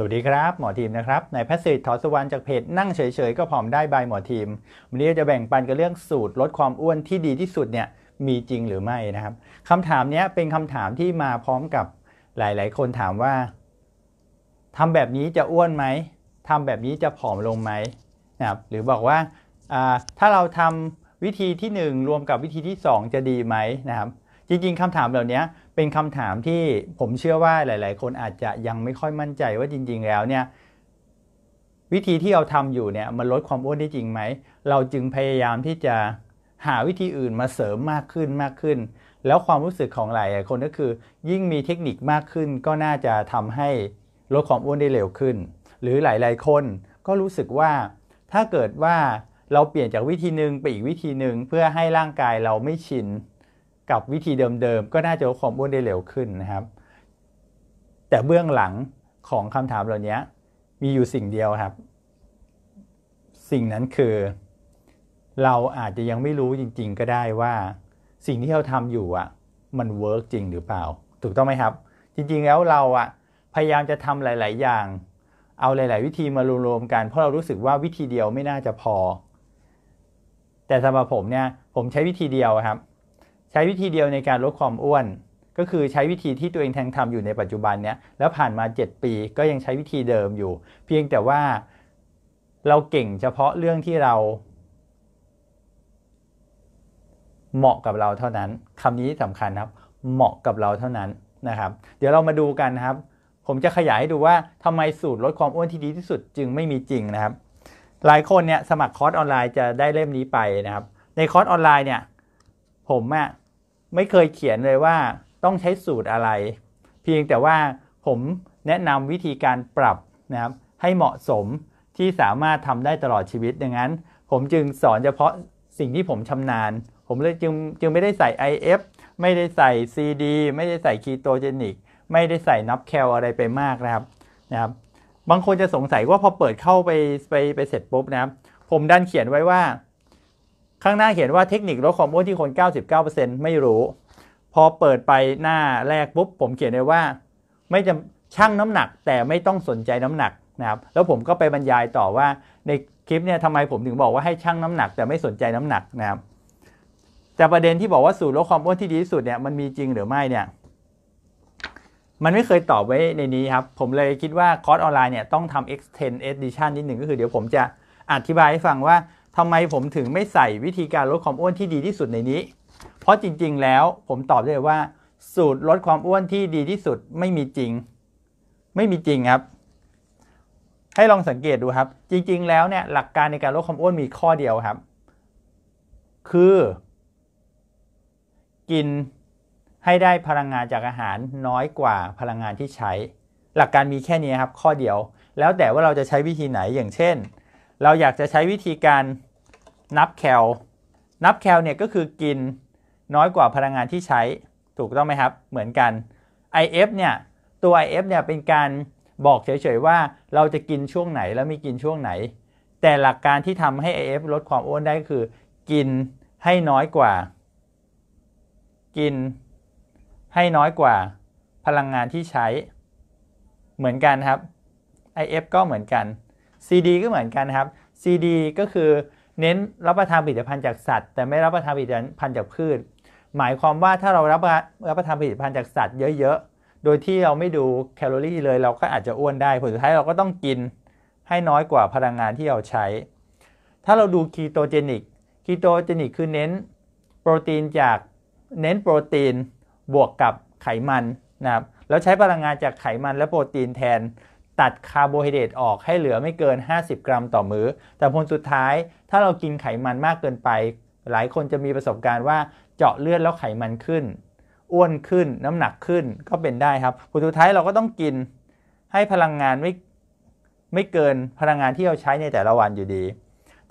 สวัสดีครับหมอทีมนะครับนายแพทย์สิทธิ์ถอสวรรณจากเพจนั่งเฉยๆ ก็ผอมได้บายหมอทีมวันนี้จะแบ่งปันกันเรื่องสูตรลดความอ้วนที่ดีที่สุดเนี่ยมีจริงหรือไม่นะครับคำถามนี้เป็นคำถามที่มาพร้อมกับหลายๆคนถามว่าทำแบบนี้จะอ้วนไหมทำแบบนี้จะผอมลงไหมนะครับ หรือบอกว่าถ้าเราทำวิธีที่ 1 รวมกับวิธีที่ 2 จะดีไหมนะครับจริงๆคำถามเหล่านี้เป็นคำถามที่ผมเชื่อว่าหลาย ๆ คนอาจจะยังไม่ค่อยมั่นใจว่าจริง ๆ แล้วเนี่ยวิธีที่เราทำอยู่เนี่ยมันลดความอ้วนได้จริงไหมเราจึงพยายามที่จะหาวิธีอื่นมาเสริมมากขึ้นมากขึ้น แล้วความรู้สึกของหลายคนก็คือ ยิ่งมีเทคนิคมากขึ้น ก็น่าจะทำให้ลดความอ้วนได้เร็วขึ้น หรือหลายๆ คนก็รู้สึกว่าถ้าเกิดว่าเราเปลี่ยนจากวิธีหนึ่งไปอีกวิธีหนึ่งเพื่อให้ร่างกายเราไม่ชินกับวิธีเดิมๆ ก็น่าจะลดความอ้วนได้เร็วขึ้นนะครับ แต่เบื้องหลังของคำถามเหล่านี้มีอยู่สิ่งเดียวครับ สิ่งนั้นคือ เราอาจจะยังไม่รู้จริงๆ ก็ได้ว่า สิ่งที่เราทำอยู่อ่ะมันเวิร์กจริงหรือเปล่า ถูกต้องไหมครับ จริงๆแล้วเราอ่ะพยายามจะทำหลายๆอย่าง เอาหลายๆวิธีมารวมๆกัน เพราะเรารู้สึกว่าวิธีเดียวไม่น่าจะพอ แต่สำหรับผมเนี่ยผมใช้วิธีเดียวครับใช้วิธีเดียวในการลดความอ้วน ก็คือใช้วิธีที่ตัวเองแทงทำอยู่ในปัจจุบันเนี้ยแล้วผ่านมา 7 ปีก็ยังใช้วิธีเดิมอยู่ เพียงแต่ว่าเราเก่งเฉพาะเรื่องที่เรา เหมาะกับเราเท่านั้นคำนี้สำคัญครับ เหมาะกับเราเท่านั้นนะครับ เดี๋ยวเรามาดูกันครับ ผมจะขยายให้ดูว่าทำไมสูตรลดความอ้วนที่ดีที่สุดจึงไม่มีจริงนะครับ หลายคนเนี่ยสมัครคอร์สออนไลน์จะได้เล่มนี้ไปนะครับ ในคอร์สออนไลน์เนี่ย ผมอะไม่เคยเขียนเลยว่าต้องใช้สูตรอะไร เพียงแต่ว่าผมแนะนำวิธีการปรับนะครับให้เหมาะสมที่สามารถทำได้ตลอดชีวิตดังนั้นผมจึงสอนเฉพาะสิ่งที่ผมชำนาญ ผมเลยจึงจึงไม่ได้ใส่ IF ไม่ได้ใส่ CD ไม่ได้ใส่คีโตเจนิกไม่ได้ใส่นับแคลอะไรไปมากนะครับนะครับ บางคนจะสงสัยว่าพอเปิดเข้าไปไปไปเสร็จปุ๊บนะครับผมดันเขียนไว้ว่าข้างหน้าเขียนว่าเทคนิคลดความอ้วนที่ คน 99%ไม่รู้ พอเปิดไปหน้าแรกปุ๊บผมเขียนเลยว่า ไม่จะชั่งน้ำหนักแต่ไม่ต้องสนใจน้ำหนักนะครับแล้วผมก็ไปบรรยายต่อว่าในคลิปเนี่ยทำไมผมถึงบอกว่าให้ชั่งน้ำหนักแต่ไม่สนใจน้ำหนักนะครับแต่ประเด็นที่บอกว่าสูตรลดความอ้วนที่ดีที่สุดเนี่ยมันมีจริงหรือไม่เนี่ยมันไม่เคยตอบไว้ในนี้ครับผมเลยคิดว่าคอร์สออนไลน์เนี่ยต้องทำ extend edition นิดหนึ่งก็คือเดี๋ยวผมจะอธิบายให้ฟังว่าทำไมผมถึงไม่ใส่วิธีการลดความอ้วนที่ดีที่สุดในนี้ เพราะจริงๆแล้ว ผมตอบได้ว่า สูตรลดความอ้วนที่ดีที่สุด ไม่มีจริง ไม่มีจริงครับ ให้ลองสังเกตดูครับ จริงๆ แล้วเนี่ยหลักการในการลดความอ้วนมีข้อเดียวครับ คือ กินให้ได้พลังงานจากอาหารน้อยกว่าพลังงานที่ใช้ หลักการมีแค่นี้ครับ ข้อเดียว แล้วแต่ว่าเราจะใช้วิธีไหนอย่างเช่นเราอยากจะใช้วิธีการนับแคลนับแคลเนี่ยก็คือกินน้อยกว่าพลังงานที่ใช้ถูกต้องไหมครับเหมือนกัน IF เนี่ยตัว IF เนี่ยเป็นการบอกเฉยๆว่า เราจะกินช่วงไหนแล้วไม่กินช่วงไหน แต่หลักการที่ทำให้ IF ลดความอ้วนได้คือ กินให้น้อยกว่า กินให้น้อยกว่าพลังงานที่ใช้เหมือนกันครับ IF ก็เหมือนกัน CD ก็เหมือนกันครับ CD ก็คือเน้นรับประทานผลิตภัณฑ์จากสัตว์แต่ไม่รับประทานผลิตภัณฑ์จากพืช หมายความว่าถ้าเรารับรับประทานผลิตภัณฑ์จากสัตว์เยอะๆโดยที่เราไม่ดูแคลอรี่เลยเราก็อาจจะอ้วนได้ผลสุดท้ายเราก็ต้องกินให้น้อยกว่าพลังงานที่เราใช้ ถ้าเราดูคีโตเจนิกคีโตเจนิกคือเน้นโปรตีนจากเน้นโปรตีนบวกกับไขมันนะครับแล้วใช้พลังงานจากไขมันและโปรตีนแทนตัดคาร์โบไฮเดรตออกให้เหลือไม่เกิน 50 กรัมต่อมือ้อ แต่ผลสุดท้าย ถ้าเรากินไขมันมากเกินไป หลายคนจะมีประสบการณ์ว่าเจาะเลือดแล้วไขมันขึ้น อ้วนขึ้นน้ำหนักขึ้นก็เป็นได้ครับผลสุดท้ายเราก็ต้องกินให้พลังงานไม่ไม่เกินพลังงานที่เราใช้ในแต่ละวันอยู่ดี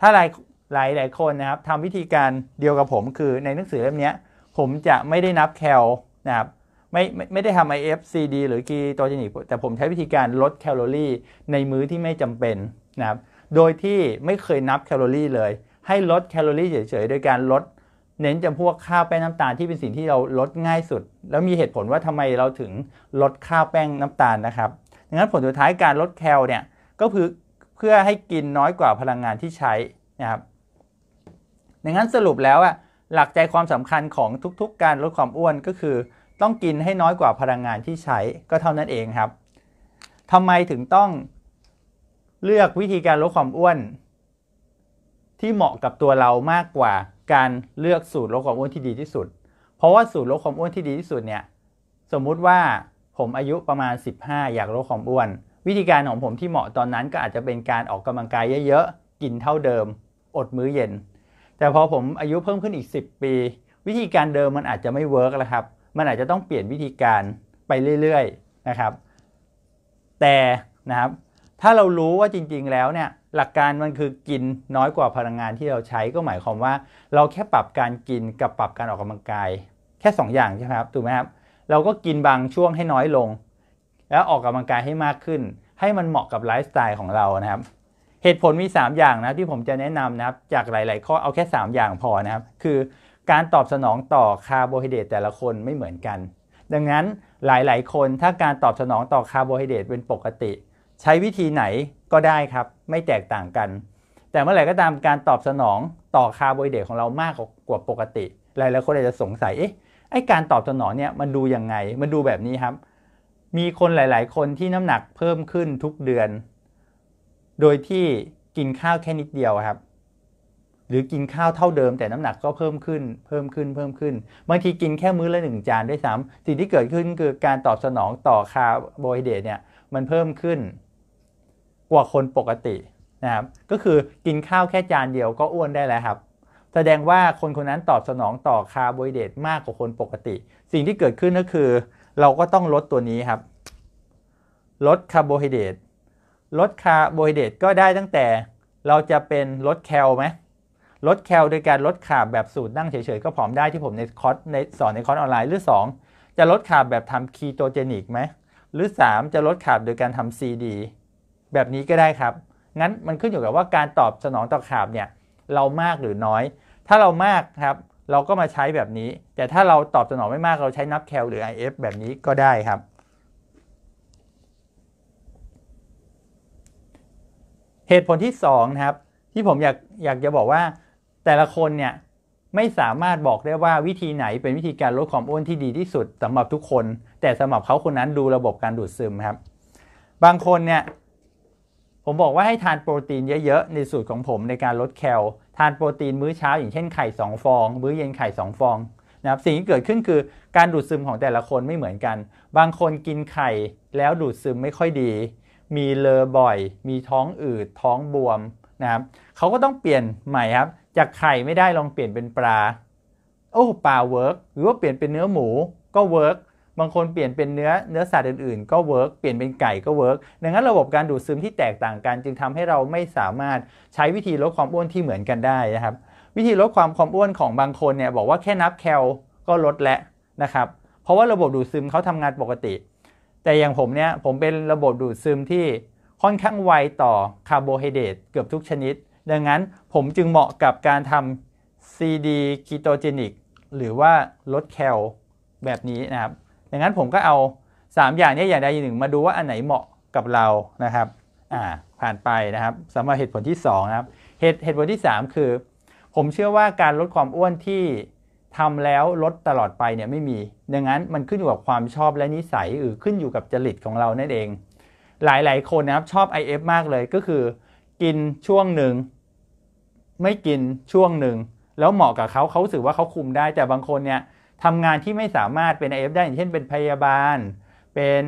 ถ้าหลายหลายหลายคนนะครับทำวิธีการเดียวกับผม คือในหนังสือเล่มนี้ผมจะไม่ได้นับแคลนะครับไม่ไม่ไม่ได้ทำ IF CD หรือกีโตเจนิกแต่ผมใช้วิธีการลดแคลอรี่ในมื้อที่ไม่จำเป็นนะครับโดยที่ไม่เคยนับแคลอรี่เลย ให้ลดแคลอรี่เฉยๆโดยการลดเน้นจำพวกข้าวแป้งน้ำตาลที่เป็นสิ่งที่เราลดง่ายสุด แล้วมีเหตุผลว่าทำไมเราถึงลดข้าวแป้งน้ำตาลนะครับดังนั้นผลสุดท้ายการลดแคลเนี่ยก็คือเพื่อให้กินน้อยกว่าพลังงานที่ใช้นะครับดังนั้นสรุปแล้วอะหลักใจความสำคัญของทุกๆกการลดความอ้วนก็คือต้องกินให้น้อยกว่าพลังงานที่ใช้ก็เท่านั้นเองครับทำไมถึงต้องเลือกวิธีการลดความอ้วน ที่เหมาะกับตัวเรามากกว่าการเลือกสูตรลดความอ้วนที่ดีที่สุด เพราะว่าสูตรลดความอ้วนที่ดีที่สุดเนี่ยสมมุติว่าผมอายุประมาณ 15 อยากลดความอ้วน วิธีการของผมที่เหมาะตอนนั้นก็อาจจะเป็นการออกกำลังกายเยอะๆกินเท่าเดิม อดมื้อเย็น แต่พอผมอายุเพิ่มขึ้นอีก 10 ปี วิธีการเดิมมันอาจจะไม่เวิร์กแล้วครับมันอาจจะต้องเปลี่ยนวิธีการไปเรื่อยๆนะครับ แต่นะครับถ้าเรารู้ว่าจริง ๆแล้วเนี่ยหลักการมันคือกินน้อยกว่าพลังงานที่เราใช้ก็หมายความว่าเราแค่ปรับการกินกับปรับการออกกำลังกาย แค่ 2 อย่างใช่ไหมครับถูกไหมครับ เราก็กินบางช่วงให้น้อยลง แล้วออกกำลังกายให้มากขึ้น ให้มันเหมาะกับไลฟ์สไตล์ของเรานะครับ เหตุผลมี 3 อย่างนะที่ผมจะแนะนำนะครับจากหลายๆข้อเอาแค่ 3 อย่างพอนะครับคือการตอบสนองต่อคาร์โบไฮเดรตแต่ละคนไม่เหมือนกัน ดังนั้นหลาย ๆ คนถ้าการตอบสนองต่อคาร์โบไฮเดรตเป็นปกติ ใช้วิธีไหนก็ได้ครับไม่แตกต่างกัน แต่เมื่อไหร่ก็ตามการตอบสนองต่อคาร์โบไฮเดรตของเรามากกว่าปกติ หลาย ๆ คนอาจจะสงสัยเอ๊ะไอการตอบสนองเนี่ยมันดูยังไงมันดูแบบนี้ครับ มีคนหลาย ๆ คนที่น้ำหนักเพิ่มขึ้นทุกเดือน โดยที่กินข้าวแค่นิดเดียวครับหรือกินข้าวเท่าเดิมแต่น้ำหนักก็เพิ่มขึ้น เพิ่มขึ้น เพิ่มขึ้น บางทีกินแค่มื้อละหนึ่งจานด้วยซ้ำสิ่งที่เกิดขึ้นคือการตอบสนองต่อคาร์โบไฮเดรตเนี่ยมันเพิ่มขึ้น กว่าคนปกตินะครับก็คือกินข้าวแค่จานเดียวก็อ้วนได้แล้วครับ แสดงว่าคนคนนั้นตอบสนองต่อคาร์โบไฮเดรตมากกว่าคนปกติ สิ่งที่เกิดขึ้นก็คือเราก็ต้องลดตัวนี้ครับ ลดคาร์โบไฮเดรตลดคาร์โบไฮเดรตก็ได้ตั้งแต่เราจะเป็นลดแคลไหมลดแคลโดยการลดขาบแบบสูตรนั่งเฉยๆก็ผอมได้ ที่ผมในคอร์สในสอนในคอร์สออนไลน์หรือ2จะลดขาบแบบทำคีโตเจนิกไหมหรือ 3 จะลดขาบโดยการทำซีดีแบบนี้ก็ได้ครับ งั้นมันขึ้นอยู่กับว่าการตอบสนองต่อขาบเนี่ยเรามากหรือน้อย ถ้าเรามากครับเราก็มาใช้แบบนี้ แต่ถ้าเราตอบสนองไม่มากเราใช้นับแคลหรือ IF แบบนี้ก็ได้ครับ เหตุผลที่2นะครับที่ผมอยากอยากจะบอกว่าแต่ละคนเนี่ยไม่สามารถบอกได้ว่าวิธีไหนเป็นวิธีการลดความอ้วนที่ดีที่สุดสำหรับทุกคน แต่สำหรับเขาคนนั้นดูระบบการดูดซึมครับ บางคนเนี่ยผมบอกว่าให้ทานโปรตีนเยอะๆในสูตรของผมในการลดแคลทานโปรตีนมื้อเช้า อย่างเช่นไข่ 2ฟอง มื้อเย็นไข่2ฟองนะครับสิ่งที่เกิดขึ้นคือการดูดซึมของแต่ละคนไม่เหมือนกัน บางคนกินไข่แล้วดูดซึมไม่ค่อยดี มีเลอบ่อย มีท้องอืดท้องบวมนะครับเขาก็ต้องเปลี่ยนใหม่ครับจากไข่ไม่ได้ลองเปลี่ยนเป็นปลาโอ้ปลาเวิร์กหรือว่าเปลี่ยนเป็นเนื้อหมูก็เวิร์กบางคนเปลี่ยนเป็นเนื้อเนื้อสัตว์อื่นๆ ก็เวิร์กเปลี่ยนเป็นไก่ก็เวิร์กดังนั้นระบบการดูดซึมที่แตกต่างกันจึงทำให้เราไม่สามารถใช้วิธีลดความอ้วนที่เหมือนกันได้นะครับวิธีลดความความอ้วนของบางคนเนี่ยบอกว่าแค่นับแคลก็ลดแล้วนะครับเพราะว่าระบบดูดซึมเขาทำงานปกติ แต่อย่างผมเนี่ยผมเป็นระบบดูดซึมที่ค่อนข้างไวต่อคาร์โบไฮเดรตเกือบทุกชนิดดังนั้นผมจึงเหมาะกับการทำ CD k e โตเจนิกหรือว่าลดแคลแบบนี้นะครับดังนั้นผมก็เอา 3อย่างนี้อย่างใดอย่างหนึ่ง มาดูว่าอันไหนเหมาะกับเรานะครับอ่าผ่านไปนะครับสำหรับ เหตุผลที่2นะครับเหตุเหตุผลที่ 3 คือ ผมเชื่อว่าการลดความอ้วนที่ทำแล้วลดตลอดไปเนี่ยไม่มี ดังนั้นมันขึ้นอยู่กับความชอบและนิสัยหรือขึ้นอยู่กับจริตของเรานั่นเอง หลายๆคนนะครับชอบ IF มากเลยก็คือ กินช่วงหนึ่งไม่กินช่วงหนึ่งแล้วเหมาะกับเขาเขาสึกว่าเขาคุมได้ แต่บางคนเนี่ยทำงานที่ไม่สามารถเป็นไอเอฟได้อย่างเช่นเป็นพยาบาล เป็น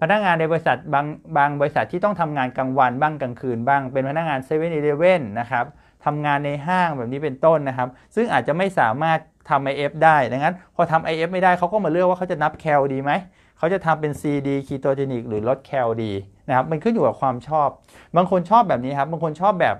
พนักงานในบริษัทบางบางบริษัทที่ต้องทำงานกลางวันบ้างกลางคืนบ้างเป็นพนักงานเซเว่นอีเลเว่นนะครับทำงานในห้างแบบนี้เป็นต้นนะครับ ซึ่งอาจจะไม่สามารถทำ IF ได้ดังนั้น พอทำ IF ไม่ได้เขาก็มาเลือกว่าเขาจะนับแคลดีไหมเขาจะทำเป็น CD คีโตเจนิกหรือลดแคลดีนะครับมันขึ้นอยู่กับความชอบ บางคนชอบแบบนี้ครับบางคนชอบแบบ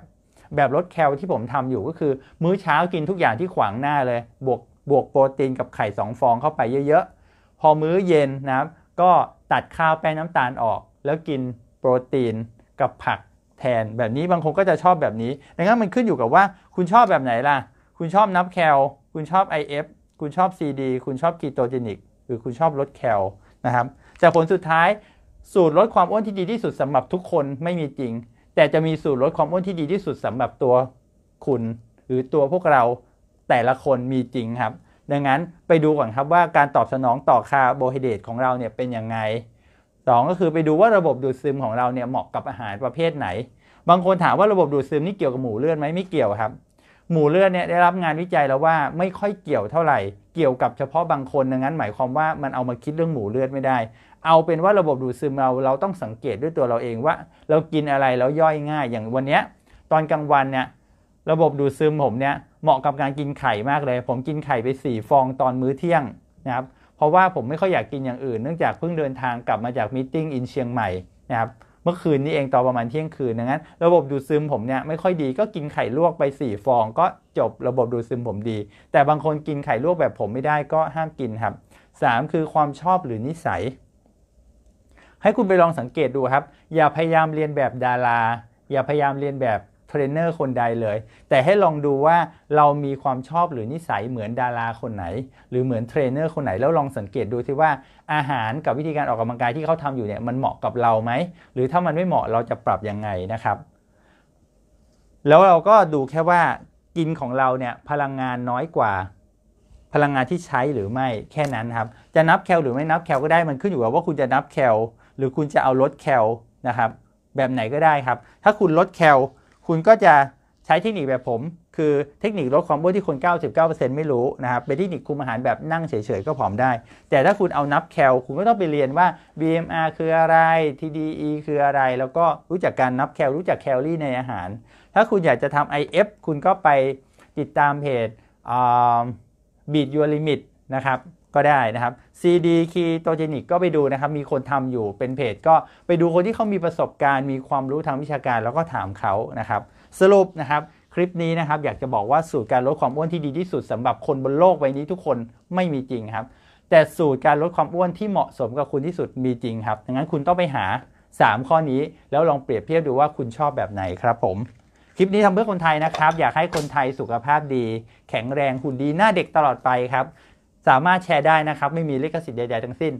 แบบลดแคลที่ผมทำอยู่ก็คือ มื้อเช้ากินทุกอย่างที่ขวางหน้าเลยบวกบวกโปรตีนกับไข่2ฟองเข้าไปเยอะๆพอมื้อเย็นนะก็ตัดข้าวแป้งน้ำตาลออก แล้วกินโปรตีนกับผักแทน แบบนี้บางคนก็จะชอบแบบนี้ดังนั้นมันขึ้นอยู่กับว่า คุณชอบแบบไหนล่ะคุณชอบนับแคลคุณชอบ IF คุณชอบ CD คุณชอบกีโตเจนิกหรือคุณชอบลดแคลนะครับแต่ผลสุดท้ายสูตรลดความอ้วนที่ดีที่สุดสำหรับทุกคนไม่มีจริงแต่จะมีสูตรลดความอ้วนที่ดีที่สุดสำหรับตัวคุณ หรือตัวพวกเราแต่ละคนมีจริงครับ ดังนั้นไปดูก่อนครับว่าการตอบสนองต่อคาร์โบไฮเดรตของเราเนี่ยเป็นยังไง 2 ก็คือไปดูว่าระบบดูดซึมของเราเนี่ยเหมาะกับอาหารประเภทไหน บางคนถาม ว่าระบบดูดซึมนี่เกี่ยวกับหมูเลือดไหมไม่เกี่ยวครับ หมูเลือดเนี่ยได้รับงานวิจัยแล้วว่าไม่ค่อยเกี่ยวเท่าไหร่เกี่ยวกับเฉพาะบางคนดังนั้นหมายความว่ามันเอามาคิดเรื่องหมูเลือดไม่ได้เอาเป็นว่าระบบดูดซึมเราเราต้องสังเกตด้วยตัวเราเองว่าเรากินอะไรแล้วย่อยง่ายอย่างวันนี้ตอนกลางวันเนี่ยระบบดูดซึมผมเนี่ยเหมาะกับการกินไข่มากเลยผมกินไข่ไป4ฟองตอนมื้อเที่ยงนะครับเพราะว่าผมไม่ค่อยอยากกินอย่างอื่นเนื่องจากเพิ่งเดินทางกลับมาจากมิ팅อินเชียงใหม่นะครับเมื่อคืนนี้เองตอนประมาณเที่ยงคืนดังนั้นระบบดูดซึมผมเนี่ยไม่ค่อยดีก็กินไข่ลวกไป4ฟองก็จบระบบดูดซึมผมดีแต่บางคนกินไข่ลวกแบบผมไม่ได้ก็ห้ามกินครับ3คือความชอบหรือนิสัยให้คุณไปลองสังเกตดูครับ อย่าพยายามเรียนแบบดารา อย่าพยายามเรียนแบบเทรนเนอร์คนใดเลย แต่ให้ลองดูว่าเรามีความชอบหรือนิสัยเหมือนดาราคนไหน หรือเหมือนเทรนเนอร์คนไหน แล้วลองสังเกตดูที่ว่าอาหารกับวิธีการออกกำลังกายที่เขาทำอยู่เนี่ยมันเหมาะกับเราไหมหรือถ้ามันไม่เหมาะเราจะปรับยังไงนะครับ แล้วเราก็ดูแค่ว่ากินของเราเนี่ยพลังงานน้อยกว่าพลังงานที่ใช้หรือไม่แค่นั้นครับจะนับแคลหรือไม่นับแคลก็ได้มันขึ้นอยู่กับว่าคุณจะนับแคลหรือคุณจะเอาลดแคลนะครับแบบไหนก็ได้ครับ ถ้าคุณลดแคลคุณก็จะใช้เทคนิคแบบผม คือเทคนิคลดความโบที่คน 99%ไม่รู้นะครับเป็นเทคนิคคุมอาหารแบบนั่งเฉยๆ ก็ผอมได้ แต่ถ้าคุณเอานับแคลคุณก็ต้องไปเรียนว่า BMR คืออะไร TDE คืออะไร แล้วก็รู้จักการนับแคลรู้จักแคลอรี่ในอาหาร ถ้าคุณอยากจะทำ IF คุณก็ไปติดตามเพจบีดยูริมิตนะครับก็ได้นะครับ CD คีโตเจนิกก็ไปดูนะครับ มีคนทำอยู่ เป็นเพจก็ ไปดูคนที่เขามีประสบการณ์ มีความรู้ทางวิชาการ แล้วก็ถามเขา นะครับ สรุปนะครับ คลิปนี้นะครับ อยากจะบอกว่าสูตรการลดความอ้วนที่ดีที่สุดสำหรับคนบนโลกใบนี้ทุกคนไม่มีจริงครับ แต่สูตรการลดความอ้วนที่เหมาะสมกับคุณที่สุดมีจริงครับดังนั้นคุณต้องไปหา 3 ข้อนี้ แล้วลองเปรียบเทียบดูว่าคุณชอบแบบไหนครับผม คลิปนี้ทำเพื่อคนไทยนะครับ อยากให้คนไทยสุขภาพดี แข็งแรงหุ่นดี หน้าเด็กตลอดไปครับสามารถแชร์ได้นะครับ ไม่มีลิขสิทธิ์ใดๆทั้งสิ้น